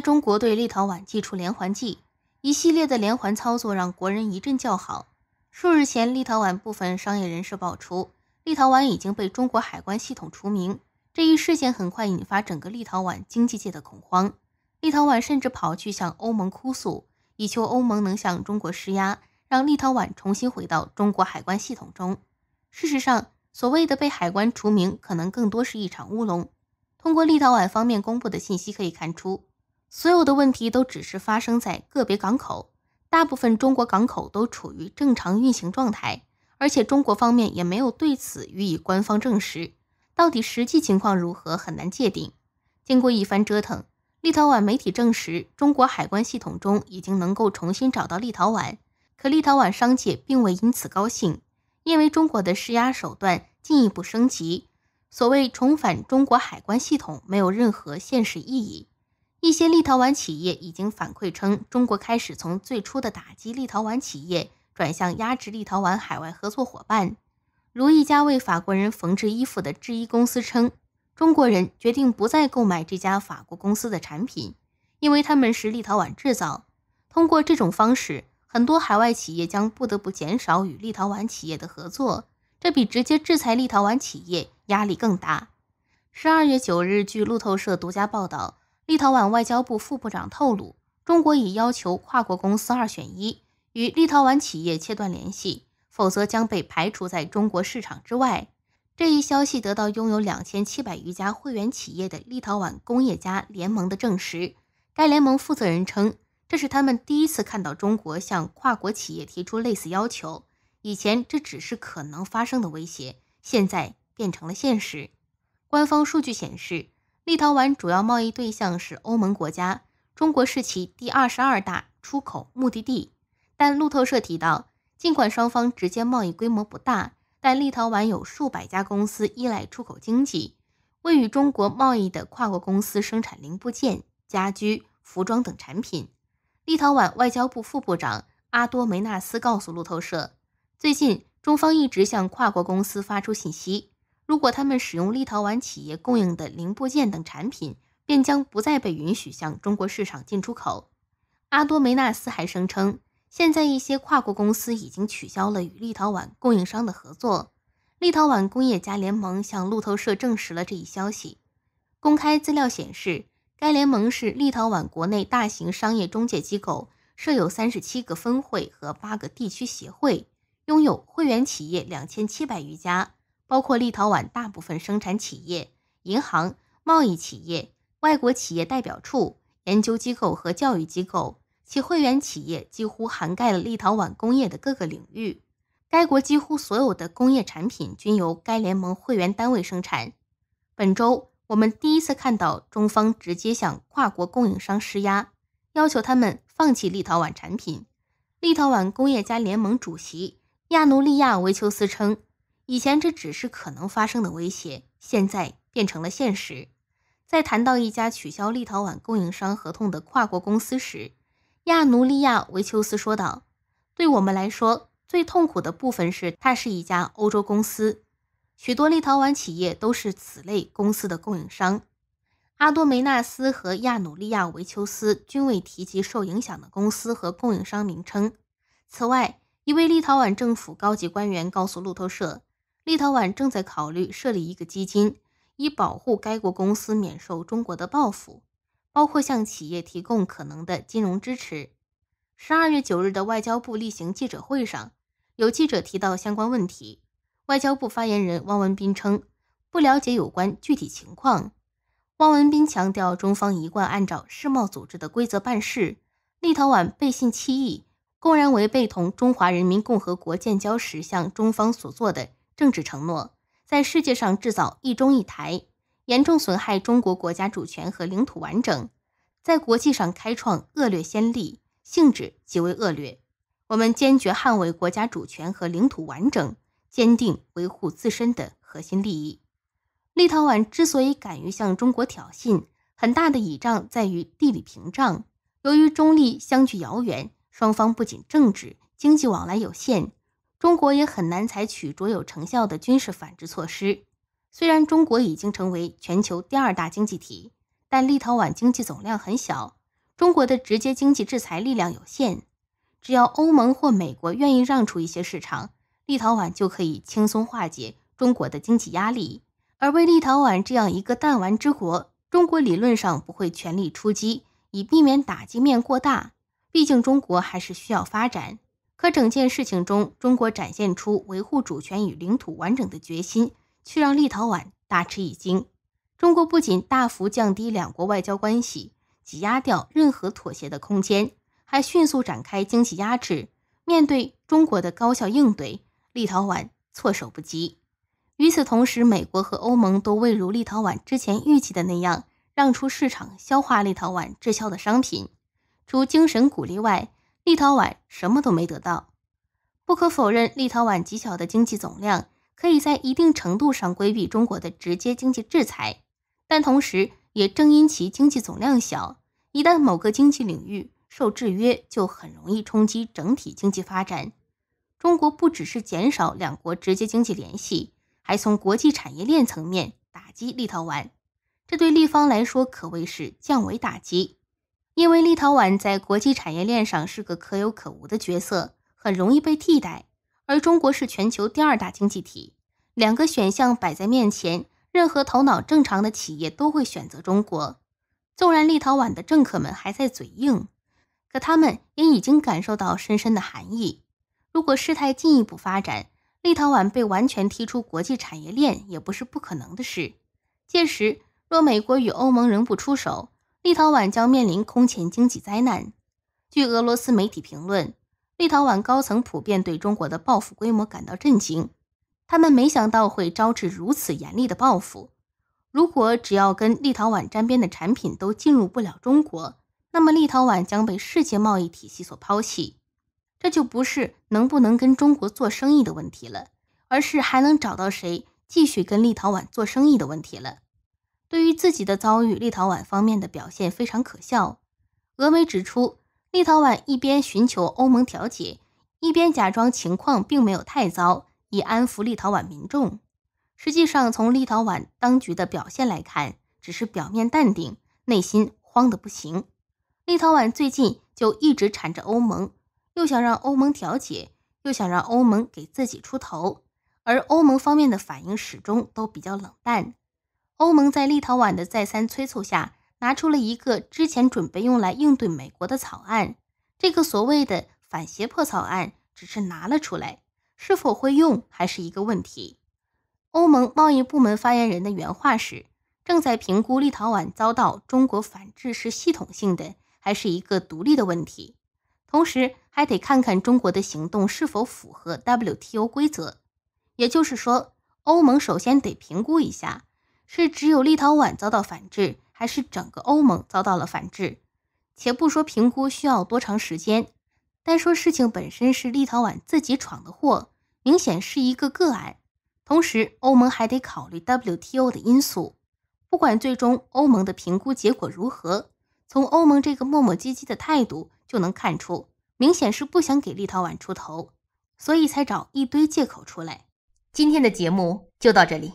中国对立陶宛祭出连环计，一系列的连环操作让国人一阵叫好。数日前，立陶宛部分商业人士爆出，立陶宛已经被中国海关系统除名。这一事件很快引发整个立陶宛经济界的恐慌，立陶宛甚至跑去向欧盟哭诉，以求欧盟能向中国施压，让立陶宛重新回到中国海关系统中。事实上，所谓的被海关除名，可能更多是一场乌龙。通过立陶宛方面公布的信息可以看出。所有的问题都只是发生在个别港口，大部分中国港口都处于正常运行状态，而且中国方面也没有对此予以官方证实，到底实际情况如何很难界定。经过一番折腾，立陶宛媒体证实中国海关系统中已经能够重新找到立陶宛，可立陶宛商界并未因此高兴，因为中国的施压手段进一步升级，所谓重返中国海关系统没有任何现实意义。一些立陶宛企业已经反馈称，中国开始从最初的打击立陶宛企业，转向压制立陶宛海外合作伙伴。如一家为法国人缝制衣服的制衣公司称，中国人决定不再购买这家法国公司的产品，因为他们是立陶宛制造。通过这种方式，很多海外企业将不得不减少与立陶宛企业的合作，这比直接制裁立陶宛企业压力更大。十二月九日，据路透社独家报道。立陶宛外交部副部长透露，中国已要求跨国公司二选一，与立陶宛企业切断联系，否则将被排除在中国市场之外。这一消息得到拥有两千七百余家会员企业的立陶宛工业家联盟的证实。该联盟负责人称，这是他们第一次看到中国向跨国企业提出类似要求。以前这只是可能发生的威胁，现在变成了现实。官方数据显示。立陶宛主要贸易对象是欧盟国家，中国是其第二十二大出口目的地。但路透社提到，尽管双方直接贸易规模不大，但立陶宛有数百家公司依赖出口经济，为与中国贸易的跨国公司生产零部件、家居、服装等产品。立陶宛外交部副部长阿多梅纳斯告诉路透社，最近中方一直向跨国公司发出信息。如果他们使用立陶宛企业供应的零部件等产品，便将不再被允许向中国市场进出口。阿多梅纳斯还声称，现在一些跨国公司已经取消了与立陶宛供应商的合作。立陶宛工业家联盟向路透社证实了这一消息。公开资料显示，该联盟是立陶宛国内大型商业中介机构，设有三十七个分会和八个地区协会，拥有会员企业两千七百余家。包括立陶宛大部分生产企业、银行、贸易企业、外国企业代表处、研究机构和教育机构，其会员企业几乎涵盖了立陶宛工业的各个领域。该国几乎所有的工业产品均由该联盟会员单位生产。本周，我们第一次看到中方直接向跨国供应商施压，要求他们放弃立陶宛产品。立陶宛工业家联盟主席亚努利亚维丘斯称。以前这只是可能发生的威胁，现在变成了现实。在谈到一家取消立陶宛供应商合同的跨国公司时，亚努利亚维丘斯说道：“对我们来说，最痛苦的部分是它是一家欧洲公司。许多立陶宛企业都是此类公司的供应商。”阿多梅纳斯和亚努利亚维丘斯均未提及受影响的公司和供应商名称。此外，一位立陶宛政府高级官员告诉路透社。立陶宛正在考虑设立一个基金，以保护该国公司免受中国的报复，包括向企业提供可能的金融支持。十二月九日的外交部例行记者会上，有记者提到相关问题，外交部发言人汪文斌称不了解有关具体情况。汪文斌强调，中方一贯按照世贸组织的规则办事，立陶宛背信弃义，公然违背同中华人民共和国建交时向中方所做的。政治承诺在世界上制造“一中一台”，严重损害中国国家主权和领土完整，在国际上开创恶劣先例，性质极为恶劣。我们坚决捍卫国家主权和领土完整，坚定维护自身的核心利益。立陶宛之所以敢于向中国挑衅，很大的倚仗在于地理屏障。由于中立相距遥远，双方不仅政治、经济往来有限。中国也很难采取卓有成效的军事反制措施。虽然中国已经成为全球第二大经济体，但立陶宛经济总量很小，中国的直接经济制裁力量有限。只要欧盟或美国愿意让出一些市场，立陶宛就可以轻松化解中国的经济压力。而为立陶宛这样一个弹丸之国，中国理论上不会全力出击，以避免打击面过大。毕竟，中国还是需要发展。可整件事情中，中国展现出维护主权与领土完整的决心，却让立陶宛大吃一惊。中国不仅大幅降低两国外交关系，挤压掉任何妥协的空间，还迅速展开经济压制。面对中国的高效应对，立陶宛措手不及。与此同时，美国和欧盟都未如立陶宛之前预计的那样，让出市场消化立陶宛滞销的商品，除精神鼓励外。立陶宛什么都没得到。不可否认，立陶宛极小的经济总量可以在一定程度上规避中国的直接经济制裁，但同时也正因其经济总量小，一旦某个经济领域受制约，就很容易冲击整体经济发展。中国不只是减少两国直接经济联系，还从国际产业链层面打击立陶宛，这对立方来说可谓是降维打击。因为立陶宛在国际产业链上是个可有可无的角色，很容易被替代。而中国是全球第二大经济体，两个选项摆在面前，任何头脑正常的企业都会选择中国。纵然立陶宛的政客们还在嘴硬，可他们也已经感受到深深的寒意。如果事态进一步发展，立陶宛被完全踢出国际产业链也不是不可能的事。届时，若美国与欧盟仍不出手，立陶宛将面临空前经济灾难。据俄罗斯媒体评论，立陶宛高层普遍对中国的报复规模感到震惊，他们没想到会招致如此严厉的报复。如果只要跟立陶宛沾边的产品都进入不了中国，那么立陶宛将被世界贸易体系所抛弃。这就不是能不能跟中国做生意的问题了，而是还能找到谁继续跟立陶宛做生意的问题了。对于自己的遭遇，立陶宛方面的表现非常可笑。俄媒指出，立陶宛一边寻求欧盟调解，一边假装情况并没有太糟，以安抚立陶宛民众。实际上，从立陶宛当局的表现来看，只是表面淡定，内心慌得不行。立陶宛最近就一直缠着欧盟，又想让欧盟调解，又想让欧盟给自己出头，而欧盟方面的反应始终都比较冷淡。欧盟在立陶宛的再三催促下，拿出了一个之前准备用来应对美国的草案。这个所谓的反胁迫草案只是拿了出来，是否会用还是一个问题。欧盟贸易部门发言人的原话是：“正在评估立陶宛遭到中国反制是系统性的还是一个独立的问题，同时还得看看中国的行动是否符合 WTO 规则。”也就是说，欧盟首先得评估一下。是只有立陶宛遭到反制，还是整个欧盟遭到了反制？且不说评估需要多长时间，单说事情本身是立陶宛自己闯的祸，明显是一个个案。同时，欧盟还得考虑 WTO 的因素。不管最终欧盟的评估结果如何，从欧盟这个磨磨唧唧的态度就能看出，明显是不想给立陶宛出头，所以才找一堆借口出来。今天的节目就到这里。